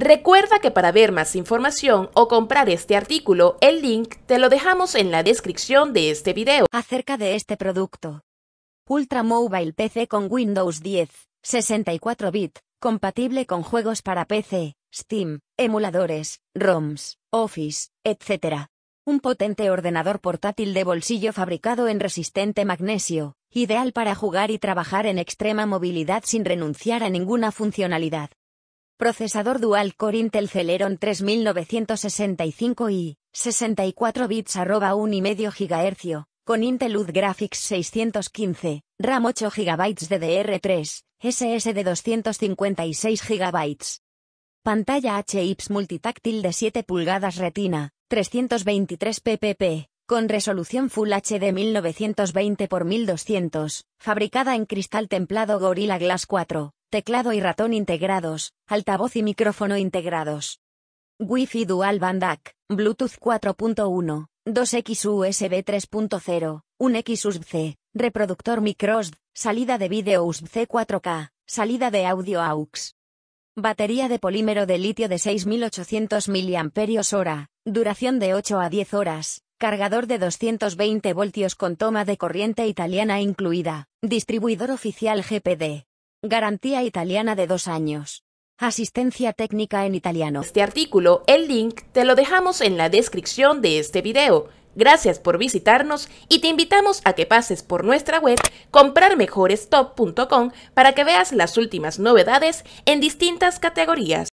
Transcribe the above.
Recuerda que para ver más información o comprar este artículo, el link te lo dejamos en la descripción de este video. Acerca de este producto. Ultra Mobile PC con Windows 10, 64 bit, compatible con juegos para PC, Steam, emuladores, ROMs, Office, etc. Un potente ordenador portátil de bolsillo fabricado en resistente magnesio, ideal para jugar y trabajar en extrema movilidad sin renunciar a ninguna funcionalidad procesador dual Core Intel Celeron 3965 i 64 bits arroba 1,5 GHz, con Intel UD Graphics 615, RAM 8 GB DDR3, SSD 256 GB. Pantalla HIPS multitáctil de 7 pulgadas retina, 323 ppp, con resolución Full HD 1920 x 1200, fabricada en cristal templado Gorilla Glass 4 teclado y ratón integrados, altavoz y micrófono integrados. Wi-Fi Dual Band Bluetooth 4.1, 2X USB 3.0, 1X USB-C, reproductor microSD, salida de vídeo USB-C 4K, salida de audio AUX. Batería de polímero de litio de 6.800 mAh, duración de 8 a 10 horas, cargador de 220 voltios con toma de corriente italiana incluida, distribuidor oficial GPD. Garantía italiana de dos años. Asistencia técnica en italiano. Este artículo, el link, te lo dejamos en la descripción de este video. Gracias por visitarnos y te invitamos a que pases por nuestra web comprarmejorestop.com para que veas las últimas novedades en distintas categorías.